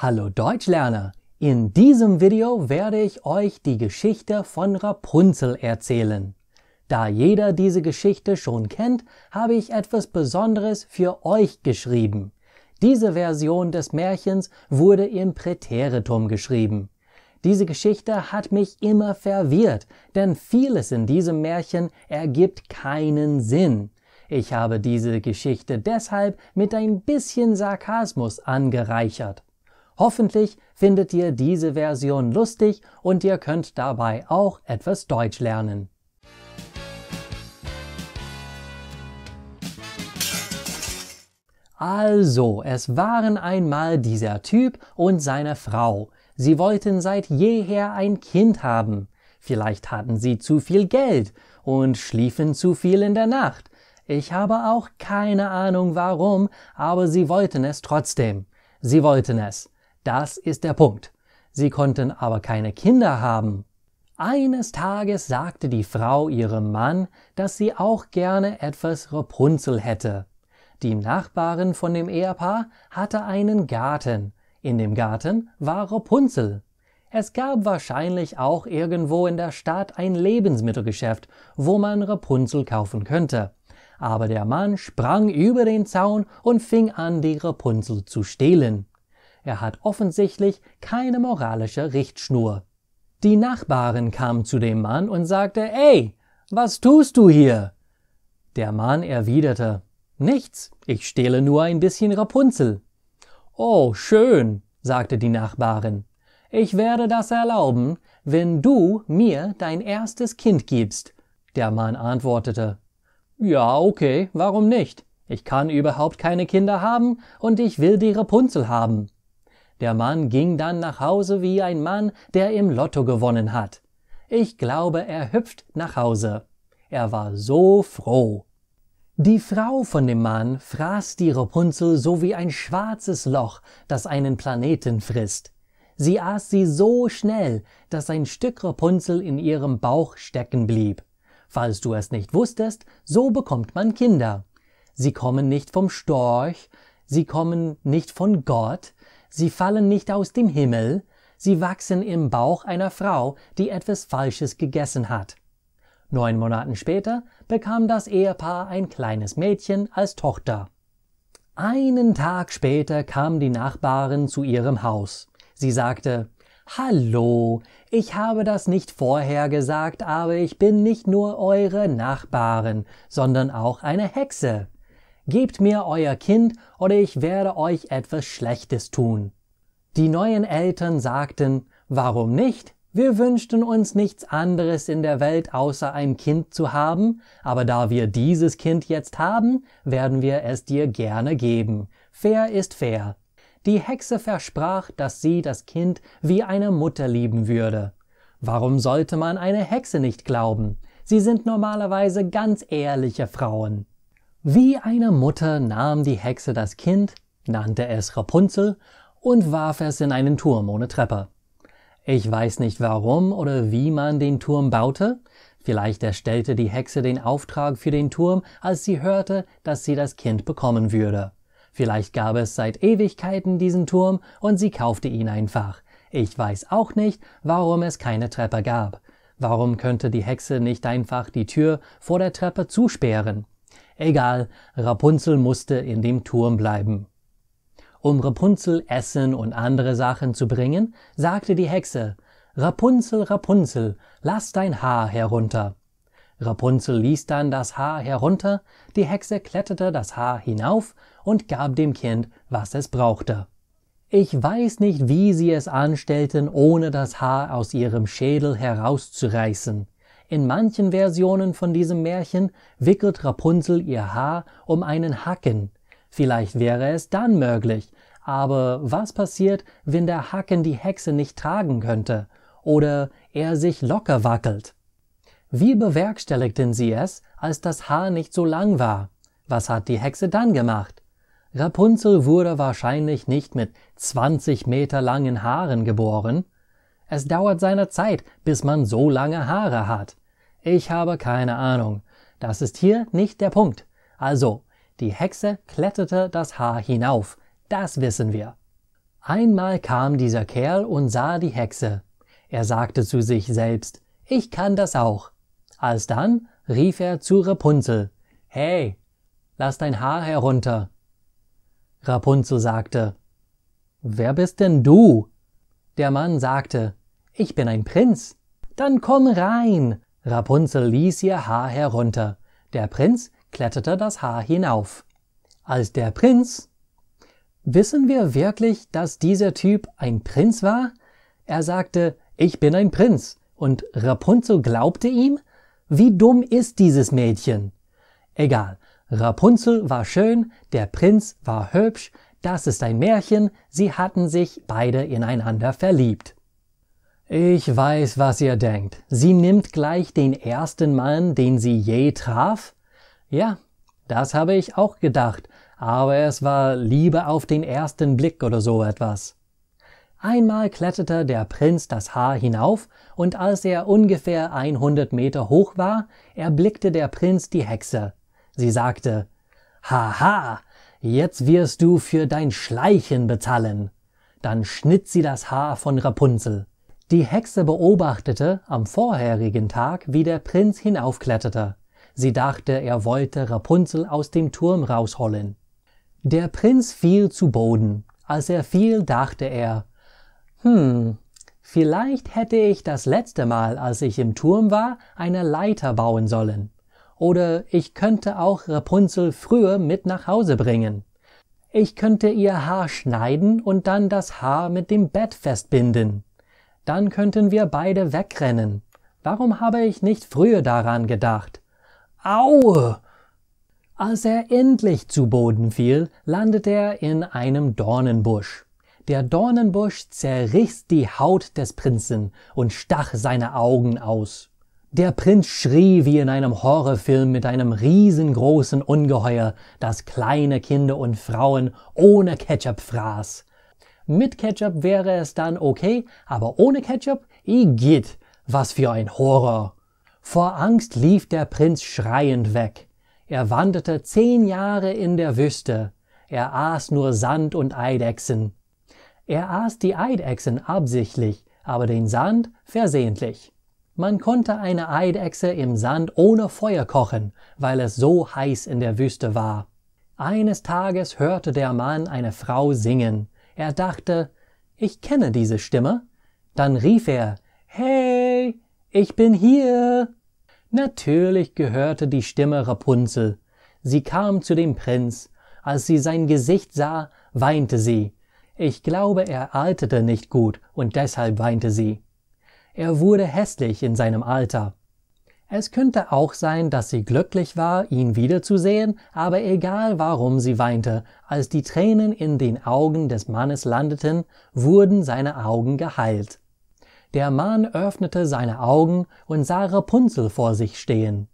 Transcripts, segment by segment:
Hallo Deutschlerner! In diesem Video werde ich euch die Geschichte von Rapunzel erzählen. Da jeder diese Geschichte schon kennt, habe ich etwas Besonderes für euch geschrieben. Diese Version des Märchens wurde im Präteritum geschrieben. Diese Geschichte hat mich immer verwirrt, denn vieles in diesem Märchen ergibt keinen Sinn. Ich habe diese Geschichte deshalb mit ein bisschen Sarkasmus angereichert. Hoffentlich findet ihr diese Version lustig und ihr könnt dabei auch etwas Deutsch lernen. Also, es waren einmal dieser Typ und seine Frau. Sie wollten seit jeher ein Kind haben. Vielleicht hatten sie zu viel Geld und schliefen zu viel in der Nacht. Ich habe auch keine Ahnung warum, aber sie wollten es trotzdem. Sie wollten es. Das ist der Punkt. Sie konnten aber keine Kinder haben. Eines Tages sagte die Frau ihrem Mann, dass sie auch gerne etwas Rapunzel hätte. Die Nachbarin von dem Ehepaar hatte einen Garten. In dem Garten war Rapunzel. Es gab wahrscheinlich auch irgendwo in der Stadt ein Lebensmittelgeschäft, wo man Rapunzel kaufen könnte. Aber der Mann sprang über den Zaun und fing an, die Rapunzel zu stehlen. Er hat offensichtlich keine moralische Richtschnur. Die Nachbarin kam zu dem Mann und sagte, Ey, was tust du hier? Der Mann erwiderte, Nichts, ich stehle nur ein bisschen Rapunzel. Oh, schön, sagte die Nachbarin. Ich werde das erlauben, wenn du mir dein erstes Kind gibst. Der Mann antwortete, Ja, okay, warum nicht? Ich kann überhaupt keine Kinder haben und ich will die Rapunzel haben. Der Mann ging dann nach Hause wie ein Mann, der im Lotto gewonnen hat. Ich glaube, er hüpft nach Hause. Er war so froh. Die Frau von dem Mann fraß die Rapunzel so wie ein schwarzes Loch, das einen Planeten frisst. Sie aß sie so schnell, dass ein Stück Rapunzel in ihrem Bauch stecken blieb. Falls du es nicht wusstest, so bekommt man Kinder. Sie kommen nicht vom Storch, sie kommen nicht von Gott, Sie fallen nicht aus dem Himmel, sie wachsen im Bauch einer Frau, die etwas Falsches gegessen hat. Neun Monaten später bekam das Ehepaar ein kleines Mädchen als Tochter. Einen Tag später kam die Nachbarin zu ihrem Haus. Sie sagte, Hallo, ich habe das nicht vorher gesagt, aber ich bin nicht nur eure Nachbarin, sondern auch eine Hexe. Gebt mir euer Kind, oder ich werde euch etwas Schlechtes tun. Die neuen Eltern sagten, warum nicht? Wir wünschten uns nichts anderes in der Welt, außer ein Kind zu haben, aber da wir dieses Kind jetzt haben, werden wir es dir gerne geben. Fair ist fair. Die Hexe versprach, dass sie das Kind wie eine Mutter lieben würde. Warum sollte man eine Hexe nicht glauben? Sie sind normalerweise ganz ehrliche Frauen. Wie eine Mutter nahm die Hexe das Kind, nannte es Rapunzel und warf es in einen Turm ohne Treppe. Ich weiß nicht warum oder wie man den Turm baute. Vielleicht erstellte die Hexe den Auftrag für den Turm, als sie hörte, dass sie das Kind bekommen würde. Vielleicht gab es seit Ewigkeiten diesen Turm und sie kaufte ihn einfach. Ich weiß auch nicht, warum es keine Treppe gab. Warum könnte die Hexe nicht einfach die Tür vor der Treppe zusperren? Egal, Rapunzel musste in dem Turm bleiben. Um Rapunzel Essen und andere Sachen zu bringen, sagte die Hexe, Rapunzel, Rapunzel, lass dein Haar herunter. Rapunzel ließ dann das Haar herunter, die Hexe kletterte das Haar hinauf und gab dem Kind, was es brauchte. Ich weiß nicht, wie sie es anstellten, ohne das Haar aus ihrem Schädel herauszureißen. In manchen Versionen von diesem Märchen wickelt Rapunzel ihr Haar um einen Haken. Vielleicht wäre es dann möglich. Aber was passiert, wenn der Haken die Hexe nicht tragen könnte oder er sich locker wackelt? Wie bewerkstelligten sie es, als das Haar nicht so lang war? Was hat die Hexe dann gemacht? Rapunzel wurde wahrscheinlich nicht mit 20 Meter langen Haaren geboren. Es dauert seine Zeit, bis man so lange Haare hat. Ich habe keine Ahnung. Das ist hier nicht der Punkt. Also, die Hexe kletterte das Haar hinauf. Das wissen wir. Einmal kam dieser Kerl und sah die Hexe. Er sagte zu sich selbst, ich kann das auch. Alsdann rief er zu Rapunzel, Hey, lass dein Haar herunter. Rapunzel sagte, Wer bist denn du? Der Mann sagte, Ich bin ein Prinz. Dann komm rein, Rapunzel ließ ihr Haar herunter, der Prinz kletterte das Haar hinauf. Als der Prinz Wissen wir wirklich, dass dieser Typ ein Prinz war? Er sagte, ich bin ein Prinz, und Rapunzel glaubte ihm? Wie dumm ist dieses Mädchen? Egal, Rapunzel war schön, der Prinz war hübsch, das ist ein Märchen, sie hatten sich beide ineinander verliebt. Ich weiß, was ihr denkt. Sie nimmt gleich den ersten Mann, den sie je traf? Ja, das habe ich auch gedacht, aber es war Liebe auf den ersten Blick oder so etwas. Einmal kletterte der Prinz das Haar hinauf, und als er ungefähr 100 Meter hoch war, erblickte der Prinz die Hexe. Sie sagte, Haha, jetzt wirst du für dein Schleichen bezahlen. Dann schnitt sie das Haar von Rapunzel. Die Hexe beobachtete am vorherigen Tag, wie der Prinz hinaufkletterte. Sie dachte, er wollte Rapunzel aus dem Turm rausholen. Der Prinz fiel zu Boden. Als er fiel, dachte er, hm, vielleicht hätte ich das letzte Mal, als ich im Turm war, eine Leiter bauen sollen. Oder ich könnte auch Rapunzel früher mit nach Hause bringen. Ich könnte ihr Haar schneiden und dann das Haar mit dem Bett festbinden. Dann könnten wir beide wegrennen. Warum habe ich nicht früher daran gedacht? Aue! Als er endlich zu Boden fiel, landete er in einem Dornenbusch. Der Dornenbusch zerriss die Haut des Prinzen und stach seine Augen aus. Der Prinz schrie wie in einem Horrorfilm mit einem riesengroßen Ungeheuer, das kleine Kinder und Frauen ohne Ketchup fraß. Mit Ketchup wäre es dann okay, aber ohne Ketchup, igitt, was für ein Horror. Vor Angst lief der Prinz schreiend weg. Er wanderte zehn Jahre in der Wüste. Er aß nur Sand und Eidechsen. Er aß die Eidechsen absichtlich, aber den Sand versehentlich. Man konnte eine Eidechse im Sand ohne Feuer kochen, weil es so heiß in der Wüste war. Eines Tages hörte der Mann eine Frau singen. Er dachte, ich kenne diese Stimme. Dann rief er, Hey, ich bin hier. Natürlich gehörte die Stimme Rapunzel. Sie kam zu dem Prinz. Als sie sein Gesicht sah, weinte sie. Ich glaube, er alterte nicht gut und deshalb weinte sie. Er wurde hässlich in seinem Alter. Es könnte auch sein, dass sie glücklich war, ihn wiederzusehen, aber egal warum sie weinte, als die Tränen in den Augen des Mannes landeten, wurden seine Augen geheilt. Der Mann öffnete seine Augen und sah Rapunzel vor sich stehen.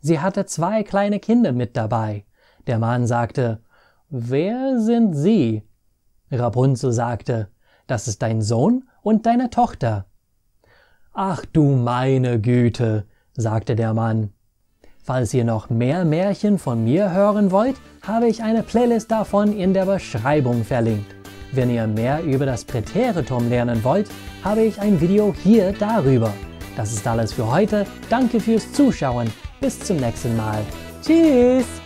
Sie hatte zwei kleine Kinder mit dabei. Der Mann sagte, Wer sind Sie? Rapunzel sagte, Das ist dein Sohn und deine Tochter. Ach du meine Güte, sagte der Mann. Falls ihr noch mehr Märchen von mir hören wollt, habe ich eine Playlist davon in der Beschreibung verlinkt. Wenn ihr mehr über das Präteritum lernen wollt, habe ich ein Video hier darüber. Das ist alles für heute. Danke fürs Zuschauen. Bis zum nächsten Mal. Tschüss!